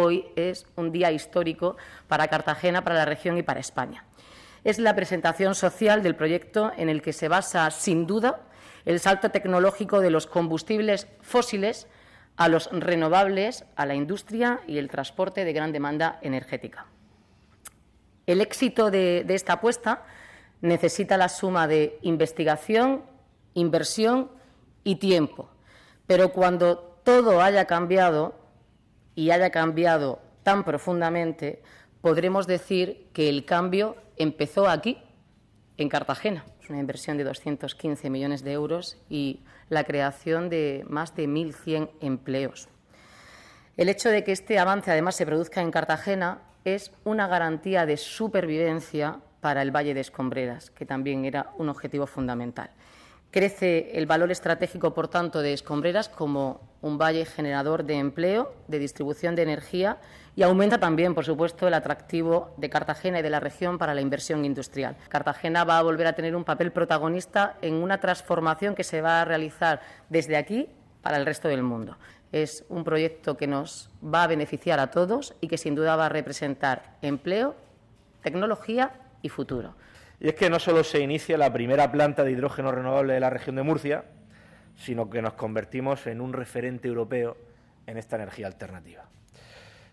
hoy es un día histórico para Cartagena, para la región y para España. Es la presentación social del proyecto en el que se basa, sin duda, el salto tecnológico de los combustibles fósiles a los renovables, a la industria y el transporte de gran demanda energética. El éxito de, esta apuesta necesita la suma de investigación, inversión y tiempo. Pero cuando todo haya cambiado, y haya cambiado tan profundamente, podremos decir que el cambio empezó aquí, en Cartagena. Es una inversión de 215 millones de euros y la creación de más de 1.100 empleos. El hecho de que este avance además se produzca en Cartagena es una garantía de supervivencia para el Valle de Escombreras, que también era un objetivo fundamental. Crece el valor estratégico, por tanto, de Escombreras como un valle generador de empleo, de distribución de energía y aumenta también, por supuesto, el atractivo de Cartagena y de la región para la inversión industrial. Cartagena va a volver a tener un papel protagonista en una transformación que se va a realizar desde aquí para el resto del mundo. Es un proyecto que nos va a beneficiar a todos y que sin duda va a representar empleo, tecnología y futuro. Y es que no solo se inicia la primera planta de hidrógeno renovable de la región de Murcia, sino que nos convertimos en un referente europeo en esta energía alternativa.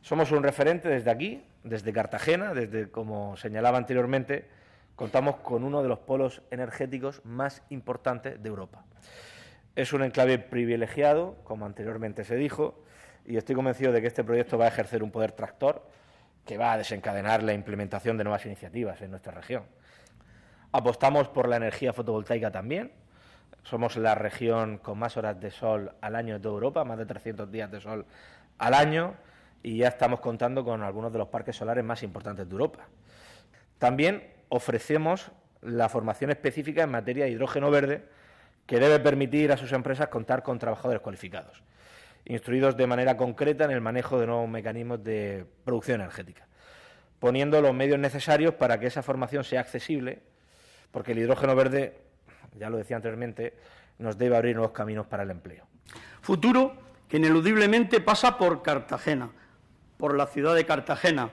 Somos un referente desde aquí, desde Cartagena, desde, como señalaba anteriormente, contamos con uno de los polos energéticos más importantes de Europa. Es un enclave privilegiado, como anteriormente se dijo, y estoy convencido de que este proyecto va a ejercer un poder tractor que va a desencadenar la implementación de nuevas iniciativas en nuestra región. Apostamos por la energía fotovoltaica también. Somos la región con más horas de sol al año de toda Europa, más de 300 días de sol al año, y ya estamos contando con algunos de los parques solares más importantes de Europa. También ofrecemos la formación específica en materia de hidrógeno verde, que debe permitir a sus empresas contar con trabajadores cualificados, instruidos de manera concreta en el manejo de nuevos mecanismos de producción energética, poniendo los medios necesarios para que esa formación sea accesible porque el hidrógeno verde, ya lo decía anteriormente, nos debe abrir nuevos caminos para el empleo. Futuro que ineludiblemente pasa por Cartagena, por la ciudad de Cartagena,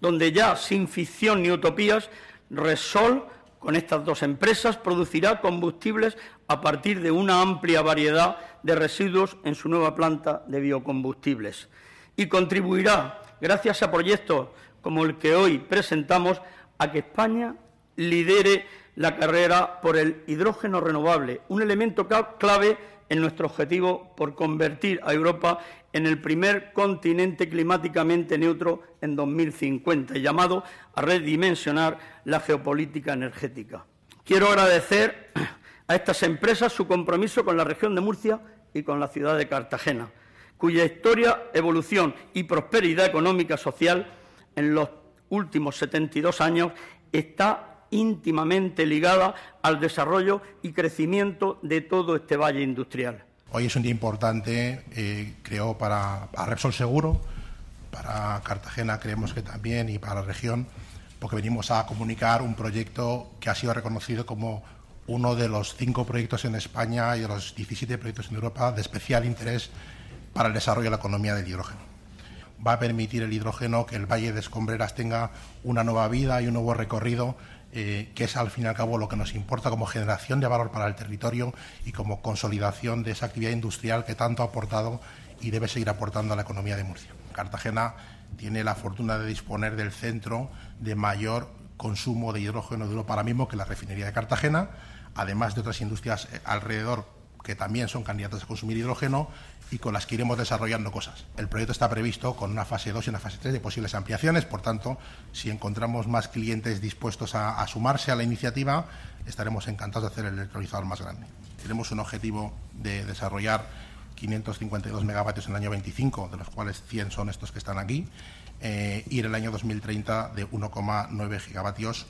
donde ya sin ficción ni utopías, Resol, con estas dos empresas, producirá combustibles a partir de una amplia variedad de residuos en su nueva planta de biocombustibles y contribuirá, gracias a proyectos como el que hoy presentamos, a que España lidere la carrera por el hidrógeno renovable, un elemento clave en nuestro objetivo por convertir a Europa en el primer continente climáticamente neutro en 2050, llamado a redimensionar la geopolítica energética. Quiero agradecer a estas empresas su compromiso con la región de Murcia y con la ciudad de Cartagena, cuya historia, evolución y prosperidad económica social en los últimos 72 años está íntimamente ligada al desarrollo y crecimiento de todo este valle industrial. Hoy es un día importante, eh, creo, para, para Repsol Seguro, para Cartagena creemos que también y para la región, porque venimos a comunicar un proyecto que ha sido reconocido como uno de los cinco proyectos en España y de los 17 proyectos en Europa de especial interés para el desarrollo de la economía del hidrógeno. Va a permitir el hidrógeno que el Valle de Escombreras tenga una nueva vida y un nuevo recorrido eh, que es al fin y al cabo lo que nos importa como generación de valor para el territorio y como consolidación de esa actividad industrial que tanto ha aportado y debe seguir aportando a la economía de Murcia. Cartagena tiene la fortuna de disponer del centro de mayor consumo de hidrógeno de para mismo que la refinería de Cartagena, además de otras industrias eh, alrededor que también son candidatos a consumir hidrógeno y con las que iremos desarrollando cosas. El proyecto está previsto con una fase 2 y una fase 3 de posibles ampliaciones, por tanto, si encontramos más clientes dispuestos a, sumarse a la iniciativa, estaremos encantados de hacer el electrolizador más grande. Tenemos un objetivo de desarrollar 552 megavatios en el año 25, de los cuales 100 son estos que están aquí, eh, y en el año 2030 de 1,9 gigavatios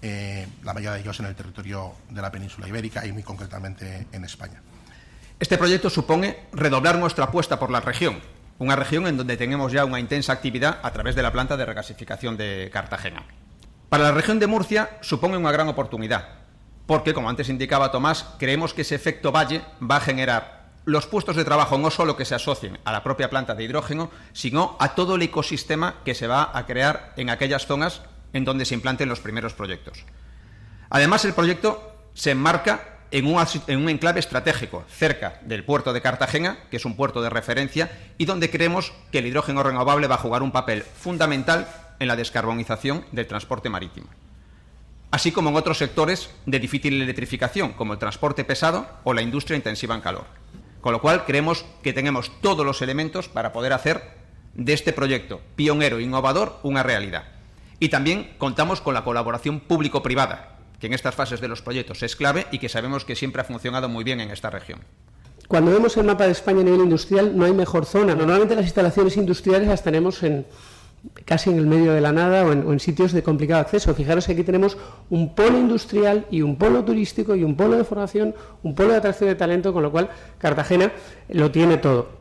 eh, la mayoría de ellos en el territorio de la península ibérica y muy concretamente en España. Este proyecto supone redoblar nuestra apuesta por la región, una región en donde tenemos ya una intensa actividad a través de la planta de regasificación de Cartagena. Para la región de Murcia supone una gran oportunidad, porque, como antes indicaba Tomás, creemos que ese efecto valle va a generar los puestos de trabajo no solo que se asocien a la propia planta de hidrógeno, sino a todo el ecosistema que se va a crear en aquellas zonas en donde se implanten los primeros proyectos. Además, el proyecto se enmarca en un, enclave estratégico, cerca del puerto de Cartagena, que es un puerto de referencia, y donde creemos que el hidrógeno renovable va a jugar un papel fundamental en la descarbonización del transporte marítimo, así como en otros sectores de difícil electrificación, como el transporte pesado o la industria intensiva en calor. Con lo cual, creemos que tenemos todos los elementos para poder hacer de este proyecto pionero e innovador una realidad. Y también contamos con la colaboración público-privada, que en estas fases de los proyectos es clave y que sabemos que siempre ha funcionado muy bien en esta región. Cuando vemos el mapa de España a nivel industrial, no hay mejor zona. Normalmente las instalaciones industriales las tenemos en, casi en el medio de la nada o en, o en, sitios de complicado acceso. Fijaros que aquí tenemos un polo industrial y un polo turístico y un polo de formación, un polo de atracción de talento, con lo cual Cartagena lo tiene todo.